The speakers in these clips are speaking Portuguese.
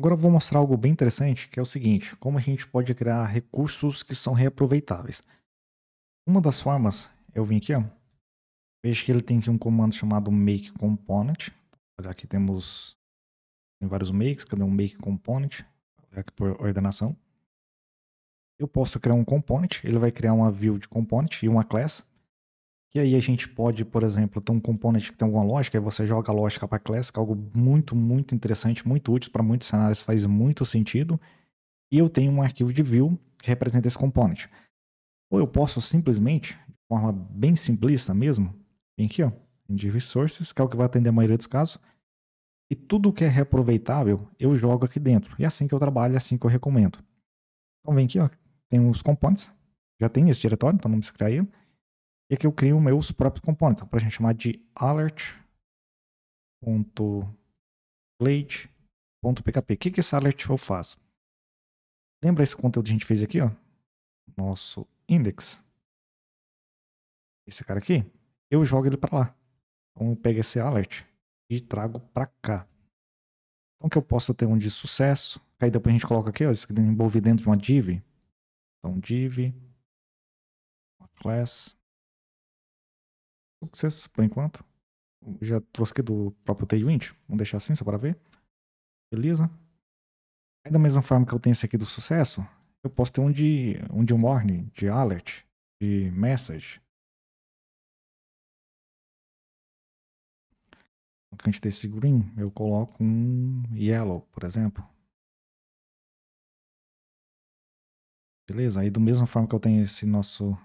Agora eu vou mostrar algo bem interessante, que é o seguinte, como a gente pode criar recursos que são reaproveitáveis. Uma das formas, eu vim aqui, ó, vejo que ele tem aqui um comando chamado make component. Aqui temos tem vários makes, cadê um make component? Aqui por ordenação. Eu posso criar um component, ele vai criar uma view de component e uma class. Que aí a gente pode, por exemplo, ter um componente que tem alguma lógica, aí você joga a lógica para classic algo muito, muito interessante, muito útil para muitos cenários, faz muito sentido. E eu tenho um arquivo de view que representa esse componente. Ou eu posso simplesmente, de forma bem simplista mesmo, vem aqui, ó, de resources, que é o que vai atender a maioria dos casos, e tudo que é reaproveitável eu jogo aqui dentro. E é assim que eu trabalho, é assim que eu recomendo. Então vem aqui, ó, tem os componentes, já tem esse diretório, então não precisa criar ele. E aqui eu crio meus próprios componentes. Então, para a gente chamar de alert.plate.pkp. O que, que esse alert eu faço? Lembra esse conteúdo que a gente fez aqui? Ó? Nosso index. Esse cara aqui. Eu jogo ele para lá. Então eu pego esse alert e trago para cá. Então que eu possa ter um de sucesso. Aí depois a gente coloca aqui, ó, isso aqui envolve dentro de uma div. Então div, uma class, Sucesso, por enquanto. Já trouxe aqui do próprio Tailwind. Vamos deixar assim, só para ver. Beleza. Aí da mesma forma que eu tenho esse aqui do sucesso, eu posso ter um de, um de morning de alert, de message. Então, a gente tem esse green, eu coloco um yellow, por exemplo. Beleza? Aí, da mesma forma que eu tenho esse nosso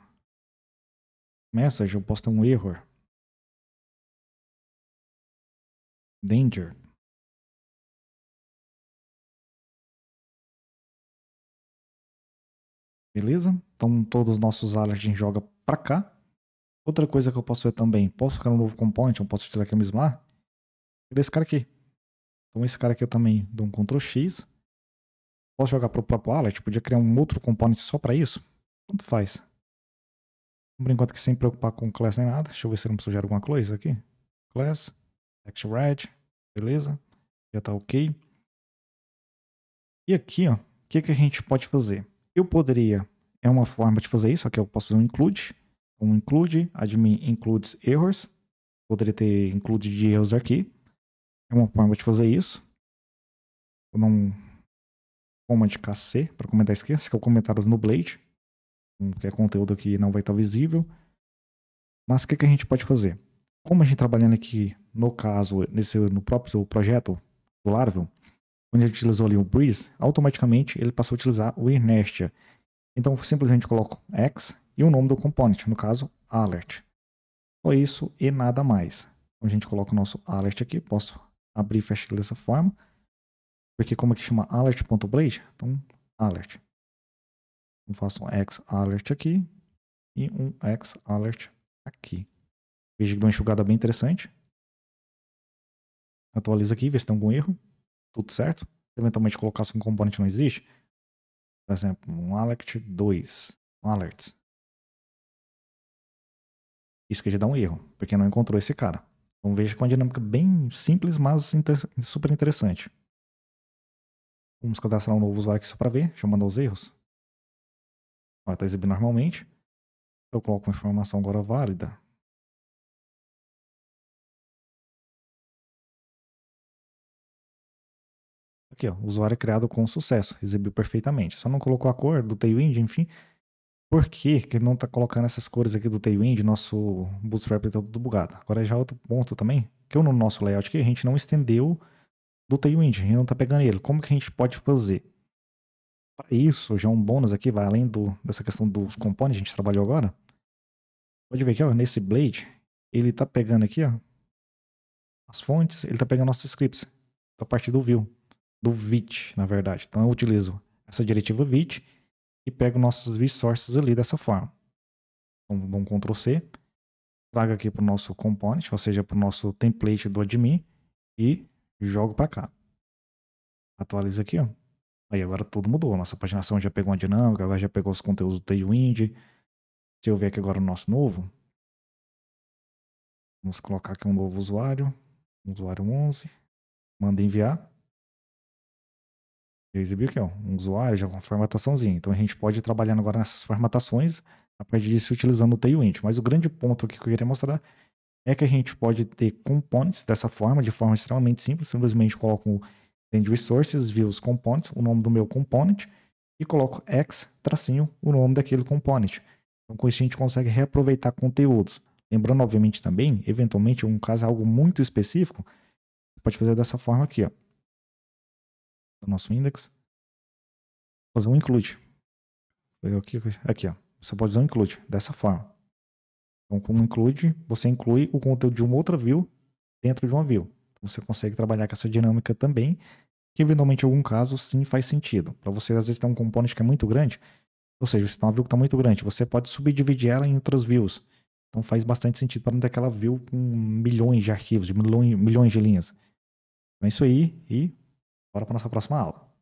Message, eu posso ter um error. Danger. Beleza? Então todos os nossos alas joga pra cá. Outra coisa que eu posso ver também, posso criar um novo component, eu posso utilizar aqui a mesma e desse cara aqui. Então esse cara aqui eu também dou um Ctrl X. Posso jogar pro próprio alert, podia criar um outro component só para isso. Tanto faz por enquanto que sem preocupar com class nem nada. Deixa eu ver se não preciso alguma coisa aqui. Class, action red, beleza. Já tá ok. E aqui, ó, o que, que a gente pode fazer? Eu poderia, é uma forma de fazer isso, aqui eu posso fazer um include, um include, admin includes errors. Poderia ter include de erros aqui. É uma forma de fazer isso. Vou dar um comand KC para comentar isso aqui, esse aqui é o comentários no Blade que é conteúdo que não vai estar visível. Mas o que, que a gente pode fazer? Como a gente trabalhando aqui, no caso, nesse, no próprio projeto do Laravel, onde a gente utilizou ali o Breeze, automaticamente ele passou a utilizar o Inertia. Então, simplesmente coloco X e o nome do component, no caso, alert. Só isso e nada mais. Então, a gente coloca o nosso alert aqui, posso abrir e fechar dessa forma. Porque como é que chama alert.blade? Então, alert. Eu faço um X alert aqui e um X alert aqui. Veja que deu uma enxugada bem interessante. Atualiza aqui, vê se tem algum erro. Tudo certo. Eventualmente colocar se um componente não existe. Por exemplo, um alert 2. Um alert. Isso que já dá um erro, porque não encontrou esse cara. Então veja com é uma dinâmica bem simples, mas inter super interessante. Vamos cadastrar um novo usuário aqui só para ver, chamando os erros. Vai estar tá exibindo normalmente. Eu coloco uma informação agora válida. Aqui, ó, o usuário é criado com sucesso, exibiu perfeitamente. Só não colocou a cor do Tailwind, enfim. Por que, que não está colocando essas cores aqui do Tailwind? Nosso Bootstrap está tudo bugado. Agora já é outro ponto também, que no nosso layout aqui a gente não estendeu do Tailwind, a gente não está pegando ele. Como que a gente pode fazer? para isso, já é um bônus aqui, vai além do, dessa questão dos componentes que a gente trabalhou agora. Pode ver aqui, ó, nesse blade, ele tá pegando aqui, ó, as fontes, ele tá pegando nossos scripts, a partir do view, do vit, na verdade. Então eu utilizo essa diretiva vit e pego nossos resources ali dessa forma. Então um Ctrl C, trago aqui para o nosso component, ou seja, para o nosso template do admin e jogo para cá. Atualiza aqui, ó. Aí agora tudo mudou. Nossa paginação já pegou uma dinâmica, agora já pegou os conteúdos do Tailwind. Se eu ver aqui agora o nosso novo, vamos colocar aqui um novo usuário, usuário 11, manda enviar. Eu exibiu aqui, que é um usuário já com formataçãozinha. Então a gente pode ir trabalhando agora nessas formatações a partir disso utilizando o Tailwind. Mas o grande ponto aqui que eu queria mostrar é que a gente pode ter components dessa forma, de forma extremamente simples. Simplesmente coloco dentro de resources, views components, o nome do meu component, e coloco x, tracinho, o nome daquele component. Então, com isso, a gente consegue reaproveitar conteúdos. Lembrando, obviamente, também, eventualmente, um caso algo muito específico, você pode fazer dessa forma aqui, ó. O nosso index. Fazer um include. Aqui, aqui, ó. Você pode usar um include dessa forma. Então, como include, você inclui o conteúdo de uma outra view dentro de uma view você consegue trabalhar com essa dinâmica também, que eventualmente em algum caso sim faz sentido. Para você, às vezes, tem um componente que é muito grande, ou seja, você tem uma view que está muito grande, você pode subdividir ela em outras views. Então faz bastante sentido para não ter aquela view com milhões de arquivos, de milhões, milhões de linhas. Então é isso aí e bora para nossa próxima aula.